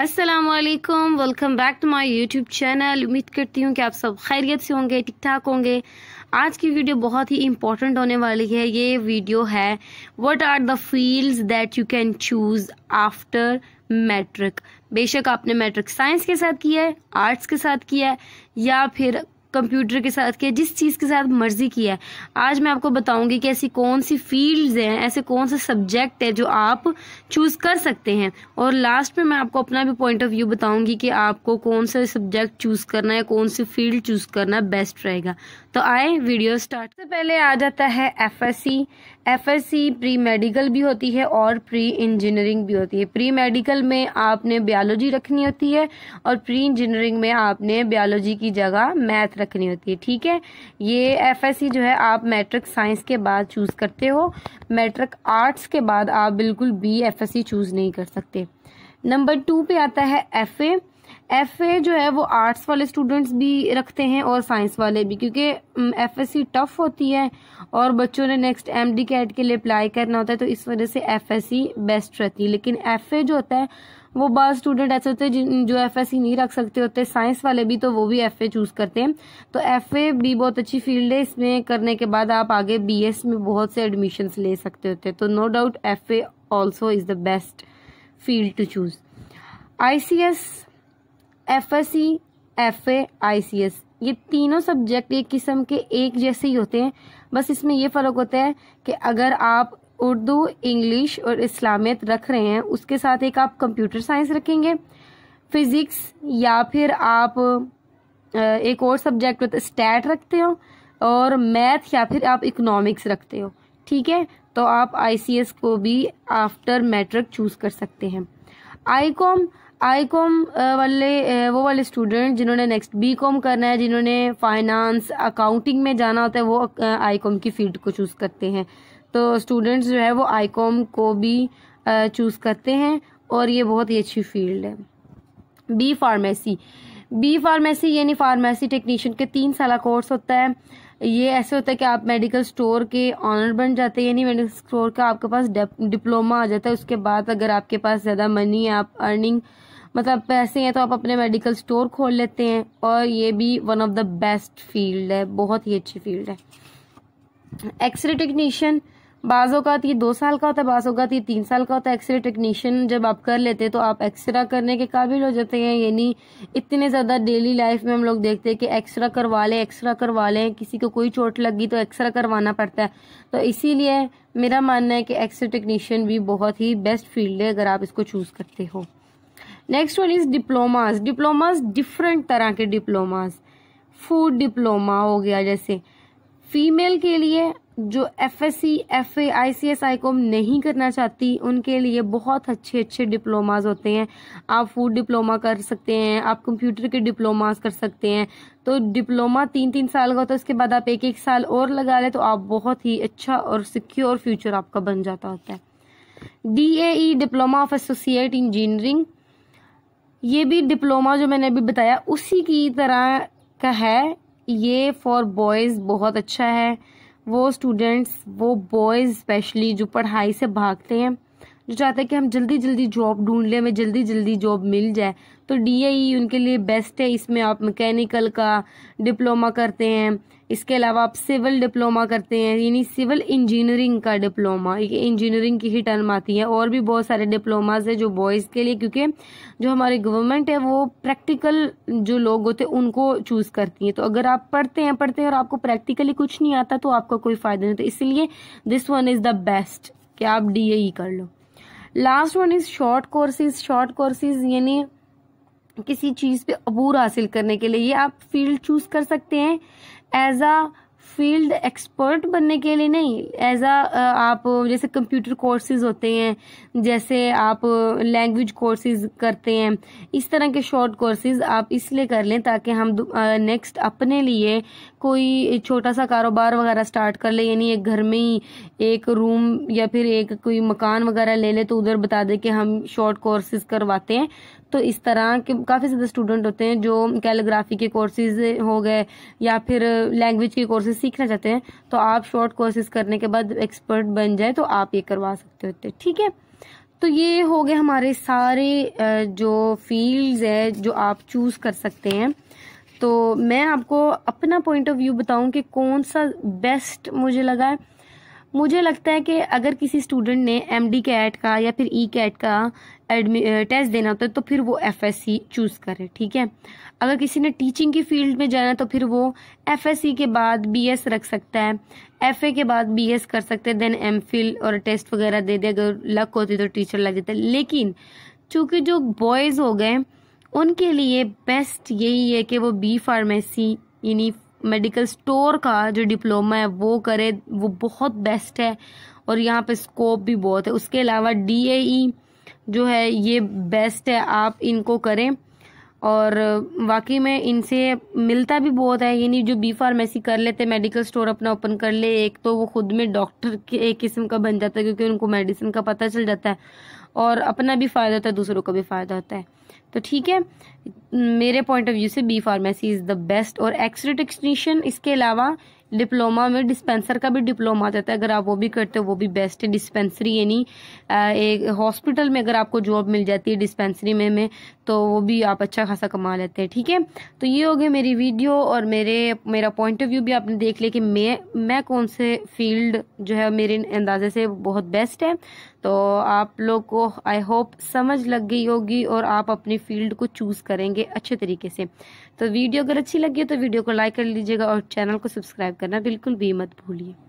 असलकम welcome back to my YouTube channel उम्मीद करती हूँ कि आप सब खैरियत से होंगे ठीक ठाक होंगे आज की वीडियो बहुत ही इम्पोर्टेंट होने वाली है ये वीडियो है what are the field that you can choose after matric बेशक आपने मैट्रिक साइंस के साथ किया है आर्ट्स के साथ किया है या फिर कंप्यूटर के साथ किया जिस चीज़ के साथ मर्जी किया है आज मैं आपको बताऊंगी कि ऐसी कौन सी फील्ड्स हैं ऐसे कौन से सब्जेक्ट है जो आप चूज़ कर सकते हैं और लास्ट में मैं आपको अपना भी पॉइंट ऑफ व्यू बताऊंगी कि आपको कौन सा सब्जेक्ट चूज़ करना है कौन सी फील्ड चूज़ करना बेस्ट रहेगा तो आए वीडियो स्टार्ट से पहले आ जाता है F F S C pre medical भी होती है और प्री इंजीनियरिंग भी होती है प्री मेडिकल में आपने बायोलॉजी रखनी होती है और प्री इंजीनियरिंग में आपने बायोलॉजी की जगह मैथ रखनी होती है ठीक है ये एफ एस सी जो है आप मैट्रिक साइंस के बाद चूज़ करते हो मैट्रिक आर्ट्स के बाद आप बिल्कुल B F S C choose नहीं कर सकते नंबर टू पे आता है एफ ए एफ ए जो है वो आर्ट्स वाले स्टूडेंट्स भी रखते हैं और साइंस वाले भी क्योंकि एफ एस सी टफ होती है और बच्चों ने नेक्स्ट एम डी कैट के लिए अप्लाई करना होता है तो इस वजह से एफ एस सी बेस्ट रहती है लेकिन एफ ए जो होता है वो बाद स्टूडेंट ऐसे होते हैं जो एफ एस सी नहीं रख सकते होते साइंस वाले भी तो वो भी एफ ए चूज़ करते हैं तो एफ ए भी बहुत अच्छी फील्ड है इसमें करने के बाद आप आगे बी एस में बहुत से एडमिशन्स ले सकते होते हैं तो no doubt F A also is the best field to choose I C S F S C F A I C S ये तीनों सब्जेक्ट एक किस्म के एक जैसे ही होते हैं बस इसमें यह फ़र्क होता है कि अगर आप उर्दू इंग्लिश और इस्लामियत रख रहे हैं उसके साथ एक आप कंप्यूटर साइंस रखेंगे फिज़िक्स या फिर आप एक और सब्जेक्ट होता है स्टैट रखते हो और मैथ या फिर आप इकोनॉमिक्स रखते हो ठीक है तो आप आईसीएस को भी आफ्टर मैट्रिक चूज़ कर सकते हैं I com I com uh, वाले uh, वो वाले स्टूडेंट जिन्होंने नेक्स्ट बी कॉम करना है जिन्होंने फाइनेंस अकाउंटिंग में जाना होता है वो आई uh, कॉम की फील्ड को चूज़ करते हैं तो स्टूडेंट्स जो है वो आई कॉम को भी चूज़ करते हैं और ये बहुत ही अच्छी फील्ड है बी फार्मेसी बी फार्मेसी यानी फार्मेसी टेक्नीशियन के तीन साल कोर्स होता है ये ऐसे होता है कि आप मेडिकल स्टोर के ऑनर बन जाते हैं यानी मेडिकल स्टोर का आपके पास डिप्लोमा आ जाता है उसके बाद अगर आपके पास ज़्यादा मनी है आप अर्निंग मतलब पैसे हैं तो आप अपने मेडिकल स्टोर खोल लेते हैं और ये भी one of the best field है बहुत ही अच्छी फील्ड है एक्सरे टेक्नीशियन बाज़ात ये दो साल का होता है बाज़ात ये तीन साल का होता है एक्सरे टेक्नीशियन जब आप कर लेते हैं तो आप एक्सरा करने के काबिल हो जाते हैं यानी इतने ज़्यादा डेली लाइफ में हम लोग देखते हैं कि एक्सरा करवा लें एक्सरा करवा लें किसी को कोई चोट लगी तो एक्सरा करवाना पड़ता है तो इसीलिए मेरा मानना है कि एक्सरे टेक्नीशियन भी बहुत ही बेस्ट फील्ड है अगर आप इसको चूज़ करते हो next one is diplomas diplomas different तरह के डिप्लोमास फूड डिप्लोमा हो गया जैसे फीमेल के लिए जो F S C F A I C S I com नहीं करना चाहती उनके लिए बहुत अच्छे अच्छे डिप्लोमाज होते हैं आप फूड डिप्लोमा कर सकते हैं आप कंप्यूटर के डिप्लोमाज कर सकते हैं तो डिप्लोमा तीन तीन साल का होता है उसके बाद आप एक एक साल और लगा ले तो आप बहुत ही अच्छा और सिक्योर फ्यूचर आपका बन जाता होता है D A E diploma of associate engineering ये भी डिप्लोमा जो मैंने अभी बताया उसी की तरह का है ये फॉर बॉयज़ बहुत अच्छा है वो स्टूडेंट्स वो बॉयज़ स्पेशली जो पढ़ाई से भागते हैं जो चाहते हैं कि हम जल्दी जल्दी जॉब ढूंढ लें हमें जल्दी जल्दी जॉब मिल जाए तो डी e उनके लिए बेस्ट है इसमें आप मैकेनिकल का डिप्लोमा करते हैं इसके अलावा आप सिविल डिप्लोमा करते हैं यानी सिविल इंजीनियरिंग का डिप्लोमा ये इंजीनियरिंग की ही टर्म आती है और भी बहुत सारे डिप्लोमाज है जो बॉयज़ के लिए क्योंकि जो हमारी गवर्नमेंट है वो प्रैक्टिकल जो लोग होते हैं उनको चूज़ करती हैं तो अगर आप पढ़ते हैं पढ़ते हैं और आपको प्रैक्टिकली कुछ नहीं आता तो आपका कोई फ़ायदा नहीं तो इसलिए this one is the best कि आप डी e कर लो last one is short courses short courses यानी किसी चीज़ पे अबूर हासिल करने के लिए ये आप फील्ड चूज़ कर सकते हैं एज आ फील्ड एक्सपर्ट बनने के लिए नहीं एज आ आप जैसे कंप्यूटर कोर्सेज होते हैं जैसे आप लैंग्वेज कोर्सेज करते हैं इस तरह के शॉर्ट कोर्सेज आप इसलिए कर लें ताकि हम नेक्स्ट अपने लिए कोई छोटा सा कारोबार वगैरह स्टार्ट कर ले यानी एक घर में ही एक रूम या फिर एक कोई मकान वगैरह ले लें तो उधर बता दें कि हम शॉर्ट कोर्सेज करवाते हैं तो इस तरह के काफ़ी ज़्यादा स्टूडेंट होते हैं जो कैलोग्राफी के कोर्सेज हो गए या फिर लैंग्वेज के कोर्सेज सीखना चाहते हैं तो आप शॉर्ट कोर्सेज करने के बाद एक्सपर्ट बन जाए तो आप ये करवा सकते होते ठीक है तो ये हो गए हमारे सारे जो फील्ड्स है जो आप चूज़ कर सकते हैं तो मैं आपको अपना पॉइंट ऑफ व्यू बताऊं कि कौन सा बेस्ट मुझे लगा है मुझे लगता है कि अगर किसी स्टूडेंट ने एम डी कैट का या फिर ई e कैट का एडमि टेस्ट देना होता है तो फिर वो एफ एस सी चूज़ करे ठीक है अगर किसी ने टीचिंग की फील्ड में जाना तो फिर वो एफ एस सी के बाद बी एस रख सकता है एफ ए के बाद बी एस कर सकते हैं देन एम फिल और टेस्ट वगैरह दे दे अगर लक होती तो टीचर लग जाता लेकिन चूंकि जो बॉयज़ हो गए उनके लिए बेस्ट यही है कि वो बी फार्मेसी यानी मेडिकल स्टोर का जो डिप्लोमा है वो करे वो बहुत बेस्ट है और यहाँ पे स्कोप भी बहुत है उसके अलावा डी e जो है ये बेस्ट है आप इनको करें और वाकई में इनसे मिलता भी बहुत है यानी जो बी फार्मेसी कर लेते मेडिकल स्टोर अपना ओपन कर ले एक तो वो खुद में डॉक्टर के एक किस्म का बन जाता है क्योंकि उनको मेडिसिन का पता चल जाता है और अपना भी फ़ायदा होता है दूसरों का भी फ़ायदा होता है तो ठीक है मेरे पॉइंट ऑफ व्यू से B pharmacy is the best और एक्सरे टेक्नीशियन इसके अलावा डिप्लोमा में डिस्पेंसर का भी डिप्लोमा देता जाता है अगर आप वो भी करते हो वो भी बेस्ट है डिस्पेंसरी यानी एक हॉस्पिटल में अगर आपको जॉब मिल जाती है डिस्पेंसरी में में तो वो भी आप अच्छा खासा कमा लेते हैं ठीक है तो ये हो गया मेरी वीडियो और मेरे मेरा पॉइंट ऑफ व्यू भी आपने देख लिया कि मैं मैं कौन से फील्ड जो है मेरे अंदाजे से बहुत बेस्ट है तो आप लोग को आई होप समझ लग गई होगी और आप अपनी फील्ड को चूज़ करेंगे अच्छे तरीके से तो वीडियो अगर अच्छी लगी तो वीडियो को लाइक कर लीजिएगा और चैनल को सब्सक्राइब करना बिल्कुल भी मत भूलिए